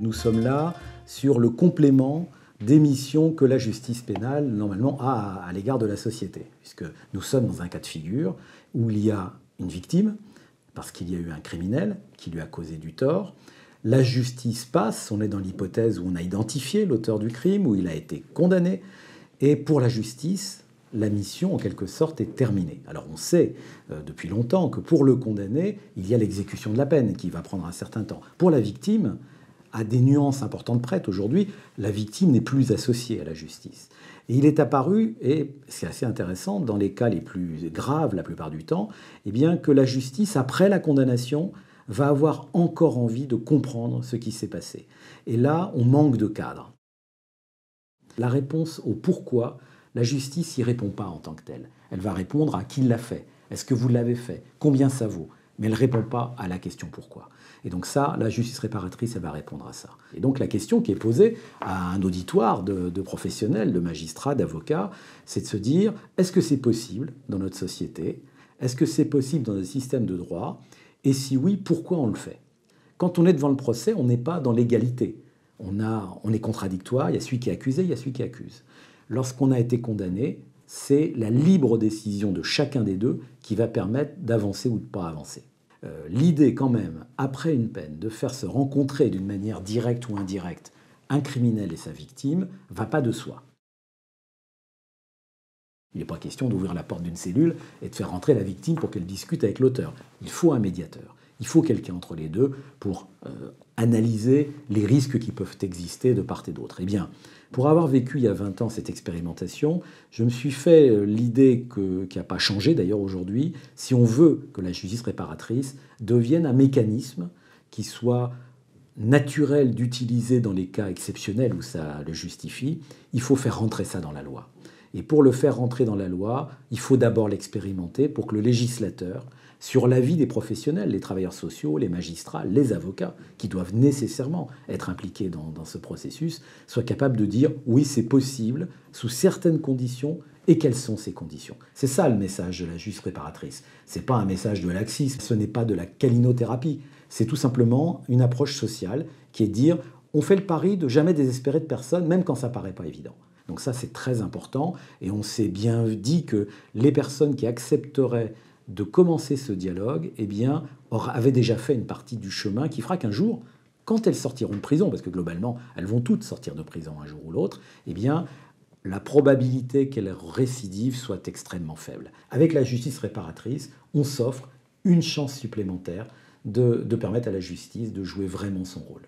Nous sommes là sur le complément des missions que la justice pénale normalement a à, l'égard de la société, puisque nous sommes dans un cas de figure où il y a une victime, parce qu'il y a eu un criminel qui lui a causé du tort. La justice passe, on est dans l'hypothèse où on a identifié l'auteur du crime, où il a été condamné, et pour la justice, la mission en quelque sorte est terminée. Alors on sait euh, depuis longtemps que pour le condamné, il y a l'exécution de la peine qui va prendre un certain temps. Pour la victime, à des nuances importantes prêtes. Aujourd'hui, la victime n'est plus associée à la justice. Et il est apparu, et c'est assez intéressant, dans les cas les plus graves la plupart du temps, eh bien que la justice, après la condamnation, va avoir encore envie de comprendre ce qui s'est passé. Et là, on manque de cadre. La réponse au pourquoi, la justice n'y répond pas en tant que telle. Elle va répondre à qui l'a fait, est-ce que vous l'avez fait, combien ça vaut, mais elle ne répond pas à la question pourquoi. Et donc ça, la justice réparatrice, elle va répondre à ça. Et donc la question qui est posée à un auditoire de, professionnels, de magistrats, d'avocats, c'est de se dire, est-ce que c'est possible dans notre société Est-ce que c'est possible dans un système de droit Et si oui, pourquoi on le fait Quand on est devant le procès, on n'est pas dans l'égalité. On, on est contradictoire, il y a celui qui est accusé, il y a celui qui accuse. Lorsqu'on a été condamné, c'est la libre décision de chacun des deux qui va permettre d'avancer ou de ne pas avancer. Euh, l'idée quand même, après une peine, de faire se rencontrer d'une manière directe ou indirecte un criminel et sa victime, va pas de soi. Il n'est pas question d'ouvrir la porte d'une cellule et de faire rentrer la victime pour qu'elle discute avec l'auteur. Il faut un médiateur. Il faut quelqu'un entre les deux pour euh, analyser les risques qui peuvent exister de part et d'autre. Eh bien, pour avoir vécu il y a 20 ans cette expérimentation, je me suis fait euh, l'idée qui n'a pas changé d'ailleurs aujourd'hui, si on veut que la justice réparatrice devienne un mécanisme qui soit naturel d'utiliser dans les cas exceptionnels où ça le justifie, il faut faire rentrer ça dans la loi. Et pour le faire rentrer dans la loi, il faut d'abord l'expérimenter pour que le législateur sur l'avis des professionnels, les travailleurs sociaux, les magistrats, les avocats, qui doivent nécessairement être impliqués dans, ce processus, soient capables de dire oui, c'est possible, sous certaines conditions, et quelles sont ces conditions. C'est ça le message de la justice réparatrice. Ce n'est pas un message de laxisme, ce n'est pas de la calinothérapie. C'est tout simplement une approche sociale qui est dire on fait le pari de jamais désespérer de personne, même quand ça paraît pas évident. Donc ça, c'est très important. Et on s'est bien dit que les personnes qui accepteraient de commencer ce dialogue, eh bien, avait déjà fait une partie du chemin qui fera qu'un jour, quand elles sortiront de prison, parce que globalement, elles vont toutes sortir de prison un jour ou l'autre, eh bien, la probabilité qu'elles récidivent soit extrêmement faible. Avec la justice réparatrice, on s'offre une chance supplémentaire de permettre à la justice de jouer vraiment son rôle.